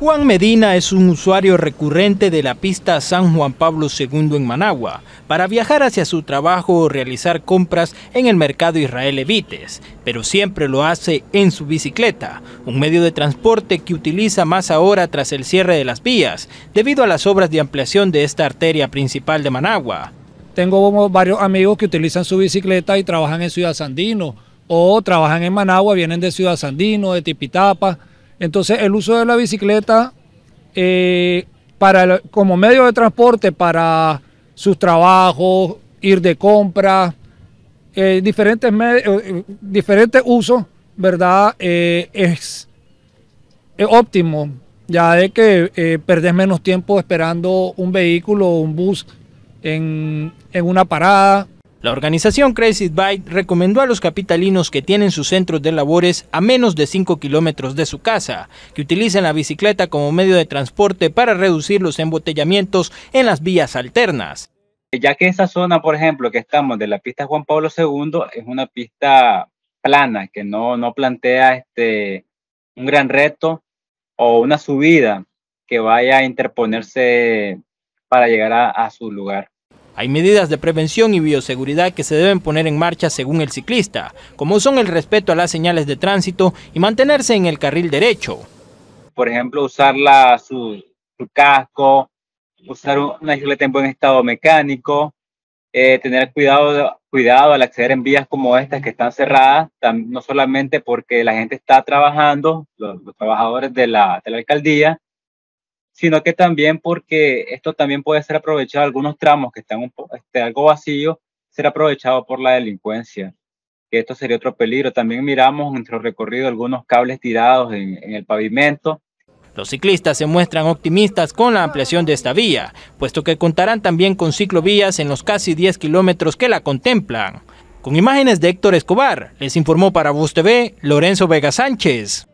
Juan Medina es un usuario recurrente de la pista San Juan Pablo II en Managua para viajar hacia su trabajo o realizar compras en el mercado Israel Evites, pero siempre lo hace en su bicicleta, un medio de transporte que utiliza más ahora tras el cierre de las vías, debido a las obras de ampliación de esta arteria principal de Managua. Tengo varios amigos que utilizan su bicicleta y trabajan en Ciudad Sandino, o trabajan en Managua, vienen de Ciudad Sandino, de Tipitapa, entonces el uso de la bicicleta eh, como medio de transporte para sus trabajos, ir de compras, eh, eh, diferentes, usos, ¿verdad? es, óptimo, ya de que perdés menos tiempo esperando un vehículo o un bus en una parada. La organización Crazy Bike recomendó a los capitalinos que tienen sus centros de labores a menos de 5 kilómetros de su casa que utilicen la bicicleta como medio de transporte para reducir los embotellamientos en las vías alternas. Ya que esa zona, por ejemplo, que estamos de la pista Juan Pablo II, es una pista plana que no, plantea este, un gran reto o una subida que vaya a interponerse para llegar a su lugar. Hay medidas de prevención y bioseguridad que se deben poner en marcha según el ciclista, como son el respeto a las señales de tránsito y mantenerse en el carril derecho. Por ejemplo, usar la, su, casco, usar una bicicleta en buen estado mecánico, eh, tener cuidado, cuidado al acceder en vías como estas que están cerradas, no solamente porque la gente está trabajando, los, trabajadores de la, de la alcaldía, sino que también porque esto también puede ser aprovechado, algunos tramos que están un este, algo vacíos, ser aprovechado por la delincuencia, que esto sería otro peligro. También miramos en nuestro recorrido algunos cables tirados en, en el pavimento, los ciclistas se muestran optimistas con la ampliación de esta vía, puesto que contarán también con ciclovías en los casi 10 kilómetros que la contemplan. Con imágenes de Héctor Escobar, les informó para Bus TV Lorenzo Vega Sánchez.